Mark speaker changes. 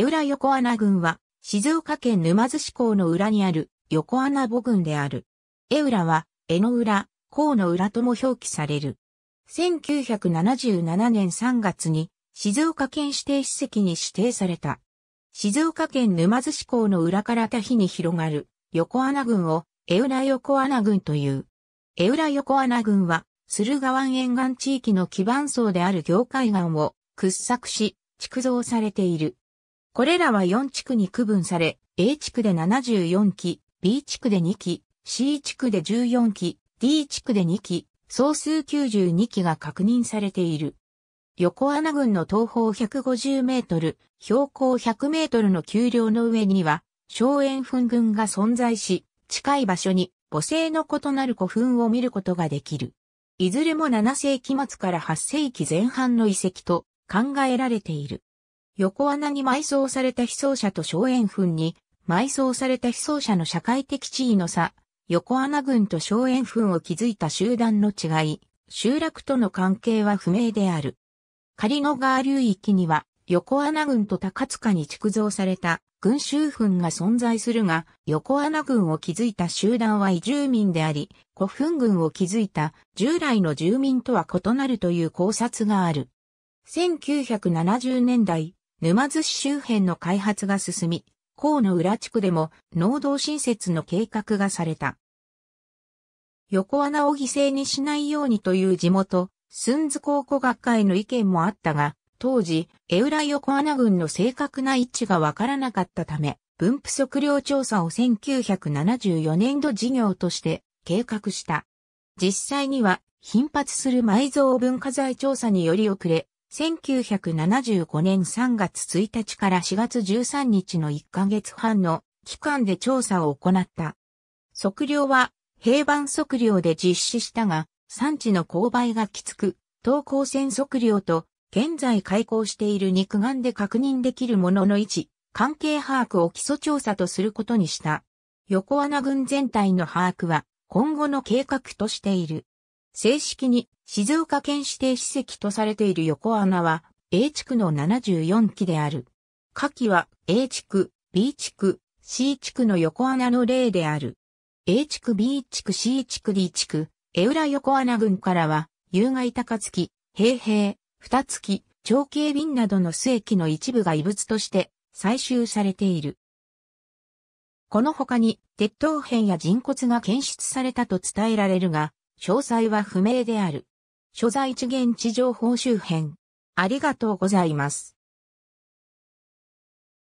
Speaker 1: 江浦横穴郡は、静岡県沼津市港の裏にある横穴母郡である。江浦は、江の浦、港の裏とも表記される。1977年3月に、静岡県指定史跡に指定された。静岡県沼津市港の裏から多比に広がる横穴郡を江浦横穴郡という。江浦横穴郡は、駿河湾沿岸地域の基盤層である業界岩を掘削し、築造されている。これらは4地区に区分され、A 地区で74基、B 地区で2基、C 地区で14基、D 地区で2基、総数92基が確認されている。横穴群の東方150メートル、標高100メートルの丘陵の上には、荘園墳群が存在し、近い場所に母性の異なる古墳を見ることができる。いずれも7世紀末から8世紀前半の遺跡と考えられている。横穴に埋葬された被葬者と荘園墳に埋葬された被葬者の社会的地位の差、横穴群と荘園墳を築いた集団の違い、集落との関係は不明である。仮の川流域には横穴群と高塚に築造された群衆墳が存在するが、横穴群を築いた集団は移住民であり、古墳群を築いた従来の住民とは異なるという考察がある。1970年代、沼津市周辺の開発が進み、河野浦地区でも農道新設の計画がされた。横穴を犠牲にしないようにという地元、寸津考古学会の意見もあったが、当時、江浦横穴群の正確な位置がわからなかったため、分布測量調査を1974年度事業として計画した。実際には頻発する埋蔵文化財調査により遅れ、1975年3月1日から4月13日の1ヶ月半の期間で調査を行った。測量は平板測量で実施したが、産地の勾配がきつく、等高線測量と現在開港している肉眼で確認できるものの位置、関係把握を基礎調査とすることにした。横穴群全体の把握は今後の計画としている。正式に静岡県指定史跡とされている横穴は A 地区の74基である。下記は A 地区、B 地区、C 地区の横穴の例である。A 地区、B 地区、C 地区、D 地区、江浦横穴群からは、有害高月、平平、二月、長径瓶などの末期の一部が遺物として採集されている。この他に、鉄塔片や人骨が検出されたと伝えられるが、詳細は不明である。所在地現地情報周辺。ありがとうございます。